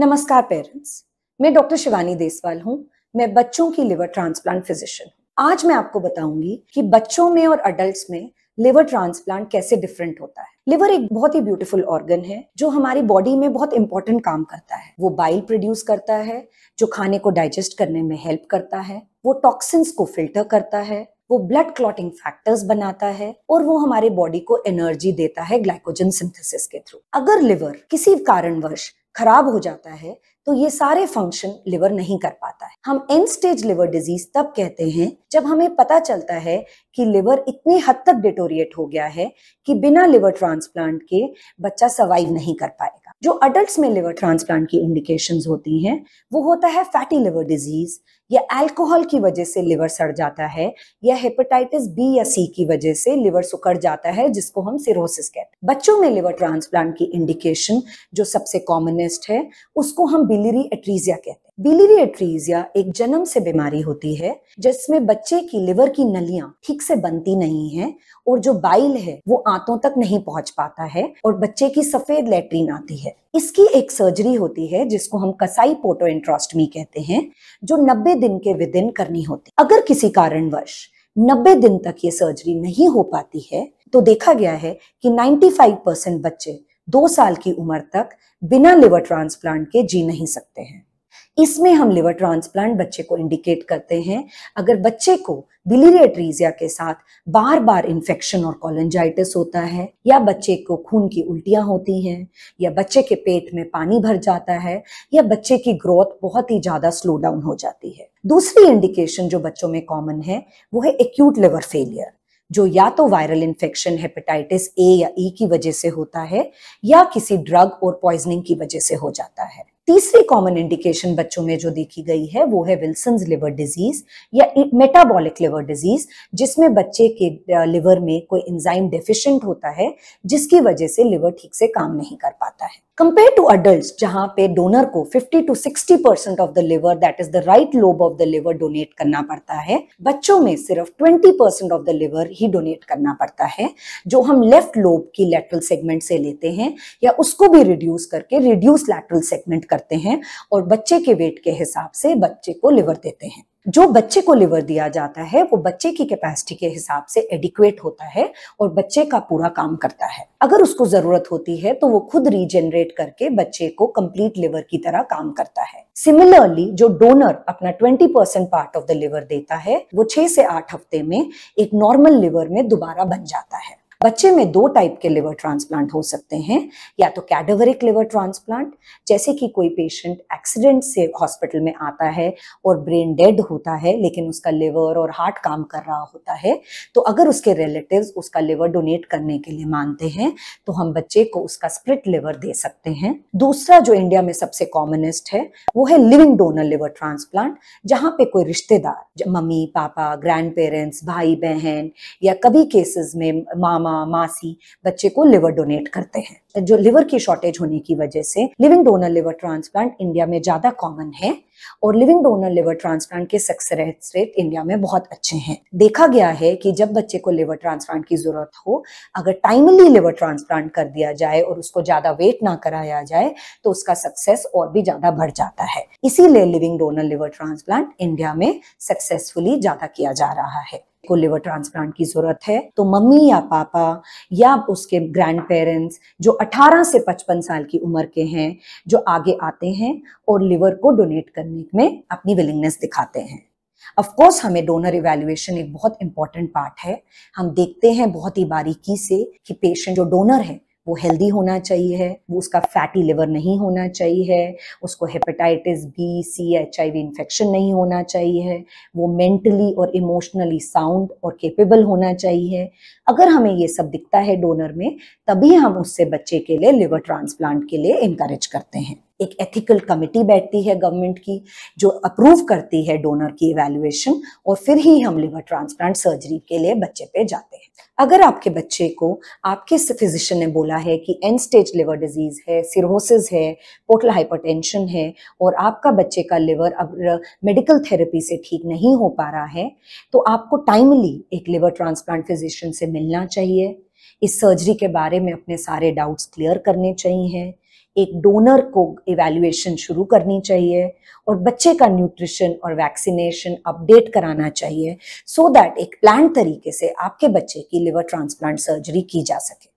नमस्कार पेरेंट्स मैं डॉक्टर शिवानी देसवाल हूँ मैं बच्चों की लिवर ट्रांसप्लांट फिजिशियन आज मैं आपको बताऊंगी कि बच्चों में और अडल्ट में लिवर ट्रांसप्लांट कैसे डिफरेंट होता है लिवर एक बहुत ही ब्यूटीफुल ऑर्गन है जो हमारी बॉडी में बहुत इंपॉर्टेंट काम करता है वो बाइल प्रोड्यूस करता है जो खाने को डाइजेस्ट करने में हेल्प करता है वो टॉक्सिन्स को फिल्टर करता है वो ब्लड क्लॉटिंग फैक्टर्स बनाता है और वो हमारे बॉडी को एनर्जी देता है ग्लाइकोजन सिंथेसिस के थ्रू अगर लिवर किसी कारणवश खराब हो जाता है तो ये सारे फंक्शन लिवर नहीं कर पाता है हम एंड स्टेज लिवर डिजीज तब कहते हैं जब हमें पता चलता है कि लिवर इतने हद तक डिटोरिएट हो गया है कि बिना लिवर ट्रांसप्लांट के बच्चा सर्वाइव नहीं कर पाएगा जो अडल्ट में लिवर ट्रांसप्लांट की इंडिकेशन होती हैं वो होता है फैटी लिवर डिजीज या अल्कोहल की वजह से लिवर सड़ जाता है या हेपेटाइटिस बी या सी की वजह से लिवर सुकड़ जाता है जिसको हम सिरोसिस कहते हैं बच्चों में लिवर ट्रांसप्लांट की इंडिकेशन जो सबसे कॉमनेस्ट है उसको हम बिलिरी एट्रीजिया कहते हैं बिलीरी एट्रीजिया एक जन्म से बीमारी होती है जिसमें बच्चे की लिवर की नलियां ठीक से बनती नहीं है और जो बाइल है वो आंतों तक नहीं पहुंच पाता है और बच्चे की सफेद लेटरीन आती है इसकी एक सर्जरी होती है जिसको हम कसाई पोटो कहते हैं जो नब्बे दिन के विदिन करनी होती अगर किसी कारणवश 90 दिन तक ये सर्जरी नहीं हो पाती है तो देखा गया है कि 95 परसेंट बच्चे दो साल की उम्र तक बिना लिवर ट्रांसप्लांट के जी नहीं सकते हैं इसमें हम लिवर ट्रांसप्लांट बच्चे को इंडिकेट करते हैं अगर बच्चे को बिलीरेट्रीजिया के साथ बार बार इन्फेक्शन और कॉलेंजाइटिस होता है या बच्चे को खून की उल्टियाँ होती हैं या बच्चे के पेट में पानी भर जाता है या बच्चे की ग्रोथ बहुत ही ज़्यादा स्लो डाउन हो जाती है दूसरी इंडिकेशन जो बच्चों में कॉमन है वो है एक्यूट लिवर फेलियर जो या तो वायरल इन्फेक्शन हेपेटाइटिस ए या ई e की वजह से होता है या किसी ड्रग और पॉइजनिंग की वजह से हो जाता है तीसरी कॉमन इंडिकेशन बच्चों में जो देखी गई है वो है विल्सन लिवर डिजीज या मेटाबॉलिक लिवर डिजीज जिसमें बच्चे के लिवर में कोई एंजाइम डेफिशिएंट होता है जिसकी वजह से लिवर ठीक से काम नहीं कर पाता है कंपेयर टू अडल्ट जहां पे डोनर को 50 to 60 percent of the liver that is the right lobe of the liver donate करना पड़ता है बच्चों में सिर्फ 20 परसेंट ऑफ द लिवर ही डोनेट करना पड़ता है जो हम लेफ्ट लोब की लेटरल सेगमेंट से लेते हैं या उसको भी रिड्यूस करके रिड्यूस लेटरल सेगमेंट करते हैं और बच्चे के वेट के हिसाब से बच्चे को लिवर देते हैं जो बच्चे को लिवर दिया जाता है वो बच्चे की कैपेसिटी के हिसाब से एडिक्वेट होता है और बच्चे का पूरा काम करता है अगर उसको जरूरत होती है तो वो खुद रीजेनरेट करके बच्चे को कंप्लीट लिवर की तरह काम करता है सिमिलरली जो डोनर अपना 20 percent part of the liver देता है वो छह से आठ हफ्ते में एक नॉर्मल लिवर में दोबारा बन जाता है बच्चे में दो टाइप के लिवर ट्रांसप्लांट हो सकते हैं या तो कैडवरिक लिवर ट्रांसप्लांट जैसे कि कोई पेशेंट एक्सीडेंट से हॉस्पिटल में आता है और ब्रेन डेड होता है लेकिन उसका लिवर और हार्ट काम कर रहा होता है तो अगर उसके रिलेटिव उसका लिवर डोनेट करने के लिए मानते हैं तो हम बच्चे को उसका स्प्रिट लिवर दे सकते हैं दूसरा जो इंडिया में सबसे कॉमनेस्ट है वो है लिविंग डोनर लिवर ट्रांसप्लांट जहाँ पे कोई रिश्तेदार मम्मी पापा ग्रैंड पेरेंट्स भाई बहन या कभी केसेस में मामा मामा मासी बच्चे को लिवर डोनेट करते हैं तो जो लिवर की शॉर्टेज होने की वजह से living donor liver transplant India में ज़्यादा कॉमन है और लिविंग डोनर लिवर ट्रांसप्लांट के सक्सेस रेट इंडिया में बहुत अच्छे हैं देखा गया है कि जब बच्चे को लिवर ट्रांसप्लांट की जरूरत हो अगर टाइमली लिवर ट्रांसप्लांट कर दिया जाए और उसको ज्यादा वेट ना कराया जाए तो उसका सक्सेस और भी ज्यादा बढ़ जाता है इसीलिए living donor liver transplant India में सक्सेसफुली ज्यादा किया जा रहा है को लिवर ट्रांसप्लांट की ज़रूरत है तो मम्मी या पापा या उसके ग्रैंड पेरेंट्स जो 18 से 55 साल की उम्र के हैं जो आगे आते हैं और लिवर को डोनेट करने में अपनी विलिंगनेस दिखाते हैं ऑफ कोर्स हमें डोनर इवेल्युएशन एक बहुत इंपॉर्टेंट पार्ट है हम देखते हैं बहुत ही बारीकी से कि पेशेंट जो डोनर है वो हेल्दी होना चाहिए है वो उसका फैटी लिवर नहीं होना चाहिए है उसको hepatitis B C H I V infection नहीं होना चाहिए है वो मेंटली और इमोशनली साउंड और केपेबल होना चाहिए अगर हमें ये सब दिखता है डोनर में तभी हम उससे बच्चे के लिए लिवर ट्रांसप्लांट के लिए इंकरेज करते हैं एक एथिकल कमेटी बैठती है गवर्नमेंट की जो अप्रूव करती है डोनर की इवेल्युएशन और फिर ही हम लिवर ट्रांसप्लांट सर्जरी के लिए बच्चे पे जाते हैं अगर आपके बच्चे को आपके फिजिशियन ने बोला है कि एंड स्टेज लिवर डिजीज है सिरोसिस है पोटल हाइपरटेंशन है और आपका बच्चे का लिवर अब मेडिकल थेरेपी से ठीक नहीं हो पा रहा है तो आपको टाइमली एक लिवर ट्रांसप्लांट फिजिशियन से मिलना चाहिए इस सर्जरी के बारे में अपने सारे डाउट्स क्लियर करने चाहिए एक डोनर को इवेल्युएशन शुरू करनी चाहिए और बच्चे का न्यूट्रिशन और वैक्सीनेशन अपडेट कराना चाहिए सो so दैट एक प्लान तरीके से आपके बच्चे की लिवर ट्रांसप्लांट सर्जरी की जा सके